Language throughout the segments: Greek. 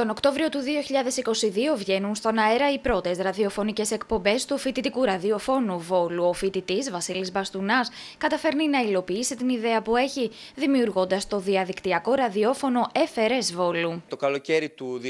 Τον Οκτώβριο του 2022 βγαίνουν στον αέρα οι πρώτες ραδιοφωνικές εκπομπές του φοιτητικού ραδιοφώνου Βόλου. Ο φοιτητής Βασίλης Μπαστουνάς καταφέρνει να υλοποιήσει την ιδέα που έχει, δημιουργώντας το διαδικτυακό ραδιόφωνο FRS Βόλου. Το καλοκαίρι του 2022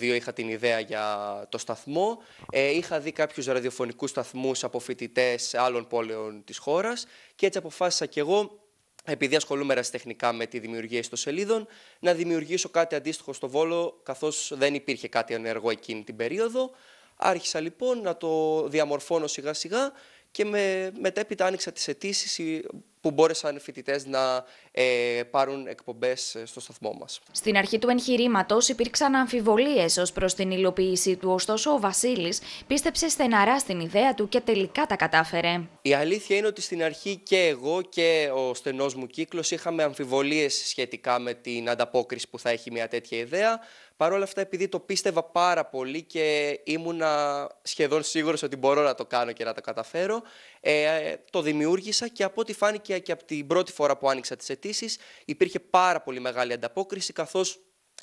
είχα την ιδέα για το σταθμό. Ε, είχα δει κάποιους ραδιοφωνικούς σταθμούς από φοιτητές άλλων πόλεων της χώρας και έτσι αποφάσισα κι εγώ επειδή ασχολούμαι ερασιτεχνικά με τη δημιουργία ιστοσελίδων, να δημιουργήσω κάτι αντίστοιχο στο Βόλο, καθώς δεν υπήρχε κάτι ενεργό εκείνη την περίοδο. Άρχισα λοιπόν να το διαμορφώνω σιγά σιγά και με, μετέπειτα άνοιξα τις αιτήσεις που μπόρεσαν οι φοιτητές να ε, πάρουν εκπομπές ε, στο σταθμό μας. Στην αρχή του εγχειρήματος υπήρξαν αμφιβολίες ως προς την υλοποίησή του, ωστόσο ο Βασίλης πίστεψε στεναρά στην ιδέα του και τελικά τα κατάφερε. Η αλήθεια είναι ότι στην αρχή και εγώ και ο στενός μου κύκλος είχαμε αμφιβολίες σχετικά με την ανταπόκριση που θα έχει μια τέτοια ιδέα. Παρ' όλα αυτά, επειδή το πίστευα πάρα πολύ και ήμουνα σχεδόν σίγουρος ότι μπορώ να το κάνω και να το καταφέρω, ε, το δημιούργησα και από ό,τι φάνηκε και από την πρώτη φορά που άνοιξα τις αιτήσεις υπήρχε πάρα πολύ μεγάλη ανταπόκριση καθώς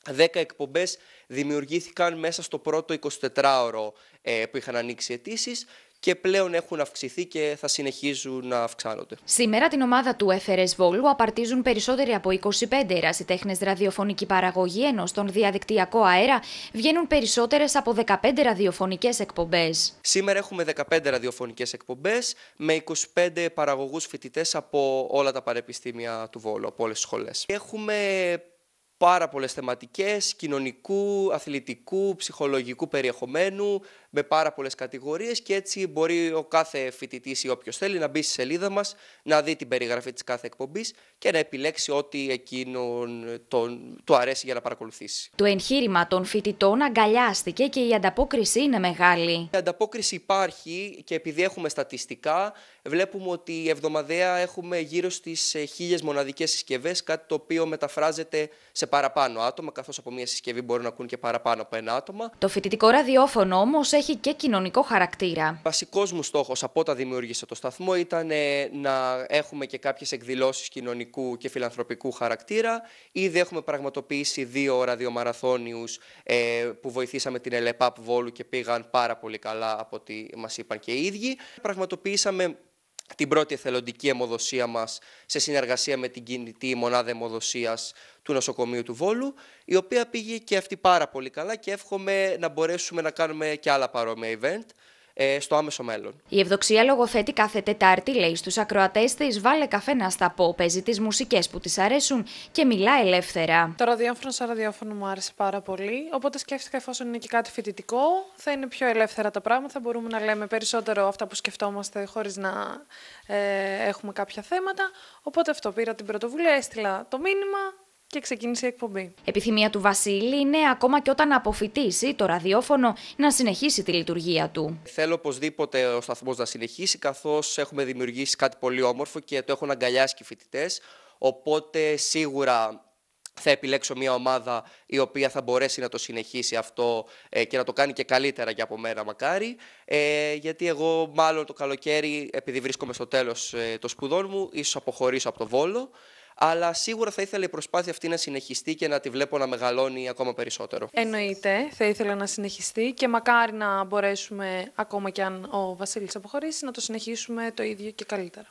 10 εκπομπές δημιουργήθηκαν μέσα στο πρώτο 24ωρο ε, που είχαν ανοίξει αιτήσεις και πλέον έχουν αυξηθεί και θα συνεχίζουν να αυξάνονται. Σήμερα την ομάδα του FRS Βόλου απαρτίζουν περισσότεροι από 25 ερασιτέχνες ραδιοφωνική παραγωγή, ενώ στον διαδικτυακό αέρα βγαίνουν περισσότερες από 15 ραδιοφωνικές εκπομπές. Σήμερα έχουμε 15 ραδιοφωνικές εκπομπές με 25 παραγωγούς φοιτητές από όλα τα πανεπιστήμια του Βόλου, από όλες τις σχολές. Έχουμε πάρα πολλές θεματικές κοινωνικού, αθλητικού, ψυχολογικού περιεχομένου με πάρα πολλές κατηγορίες και έτσι μπορεί ο κάθε φοιτητής ή όποιος θέλει να μπει στη σελίδα μας, να δει την περιγραφή της κάθε εκπομπής και να επιλέξει ό,τι εκείνον τον, του αρέσει για να παρακολουθήσει. Το εγχείρημα των φοιτητών αγκαλιάστηκε και η ανταπόκριση είναι μεγάλη. Η ανταπόκριση υπάρχει και επειδή έχουμε στατιστικά βλέπουμε ότι εβδομαδαία έχουμε γύρω στις χίλιες μοναδικές συσκευές κάτι το οποίο μεταφράζεται σε παραπάνω άτομα, καθώς από μια συσκευή μπορούν να ακούν και παραπάνω από ένα άτομα. Το φοιτητικό ραδιόφωνο όμως έχει και κοινωνικό χαρακτήρα. Βασικός μου στόχος από όταν δημιούργησα το σταθμό ήταν ε, να έχουμε και κάποιες εκδηλώσεις κοινωνικού και φιλανθρωπικού χαρακτήρα. Ήδη έχουμε πραγματοποιήσει δύο ραδιομαραθώνιους ε, που βοηθήσαμε την ΕΛΕΠΑΠ e Βόλου και πήγαν πάρα πολύ καλά από ό,τι μας είπαν και οι ίδιοι. Πραγματοποιήσαμε την πρώτη εθελοντική αιμοδοσία μας σε συνεργασία με την κινητή μονάδα αιμοδοσίας του νοσοκομείου του Βόλου, η οποία πήγε και αυτή πάρα πολύ καλά και εύχομαι να μπορέσουμε να κάνουμε και άλλα παρόμοια event ε, στο άμεσο μέλλον. Η Ευδοξία λογοθέτει κάθε Τετάρτη, λέει στους ακροατές της, βάλε καφέ να στα πω. Παίζει τις μουσικές που της αρέσουν και μιλά ελεύθερα. Το ραδιόφωνο σαν ραδιόφωνο μου άρεσε πάρα πολύ. Οπότε σκέφτηκα, εφόσον είναι και κάτι φοιτητικό, θα είναι πιο ελεύθερα τα πράγματα. Θα μπορούμε να λέμε περισσότερο αυτά που σκεφτόμαστε χωρίς να ε, έχουμε κάποια θέματα. Οπότε αυτό πήρα την πρωτοβουλία, έστειλα το μήνυμα και ξεκίνησε η εκπομπή. Επιθυμία του Βασίλη είναι ακόμα και όταν αποφυτίσει το ραδιόφωνο να συνεχίσει τη λειτουργία του. Θέλω οπωσδήποτε ο σταθμός να συνεχίσει, καθώς έχουμε δημιουργήσει κάτι πολύ όμορφο και το έχουν αγκαλιάσει και οι φοιτητές. Οπότε σίγουρα θα επιλέξω μια ομάδα η οποία θα μπορέσει να το συνεχίσει αυτό ε, και να το κάνει και καλύτερα για από μένα μακάρι. Ε, γιατί εγώ μάλλον το καλοκαίρι, επειδή βρίσκομαι στο τέλος ε, των σπουδών μου, ίσως αποχωρήσω από το Βόλο αλλά σίγουρα θα ήθελα η προσπάθεια αυτή να συνεχιστεί και να τη βλέπω να μεγαλώνει ακόμα περισσότερο. Εννοείται, θα ήθελα να συνεχιστεί και μακάρι να μπορέσουμε, ακόμα κι αν ο Βασίλης αποχωρήσει, να το συνεχίσουμε το ίδιο και καλύτερα.